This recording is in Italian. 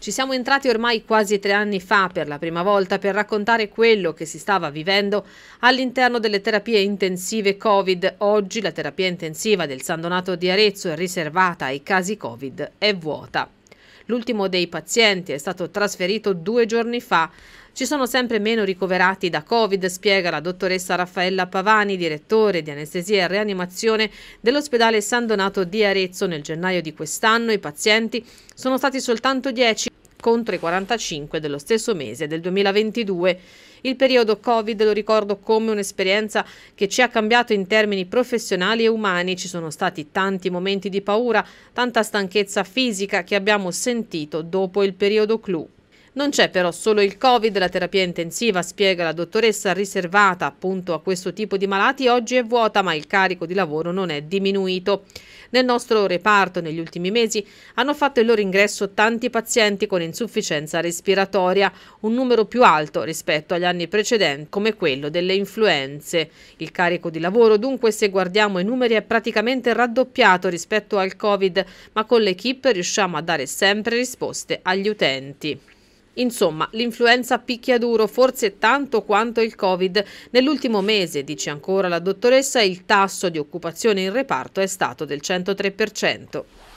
Ci siamo entrati ormai quasi tre anni fa per la prima volta per raccontare quello che si stava vivendo all'interno delle terapie intensive Covid. Oggi la terapia intensiva del San Donato di Arezzo, riservata ai casi Covid, è vuota. L'ultimo dei pazienti è stato trasferito due giorni fa. Ci sono sempre meno ricoverati da Covid, spiega la dottoressa Raffaella Pavani, direttore di anestesia e reanimazione dell'ospedale San Donato di Arezzo. Nel gennaio di quest'anno i pazienti sono stati soltanto 10 contro i 45 dello stesso mese del 2022. Il periodo Covid lo ricordo come un'esperienza che ci ha cambiato in termini professionali e umani. Ci sono stati tanti momenti di paura, tanta stanchezza fisica che abbiamo sentito dopo il periodo clou. Non c'è però solo il Covid, la terapia intensiva, spiega la dottoressa, riservata appunto a questo tipo di malati, oggi è vuota ma il carico di lavoro non è diminuito. Nel nostro reparto negli ultimi mesi hanno fatto il loro ingresso tanti pazienti con insufficienza respiratoria, un numero più alto rispetto agli anni precedenti come quello delle influenze. Il carico di lavoro dunque se guardiamo i numeri è praticamente raddoppiato rispetto al Covid, ma con l'equipe riusciamo a dare sempre risposte agli utenti. Insomma, l'influenza picchia duro forse tanto quanto il Covid. Nell'ultimo mese, dice ancora la dottoressa, il tasso di occupazione in reparto è stato del 103%.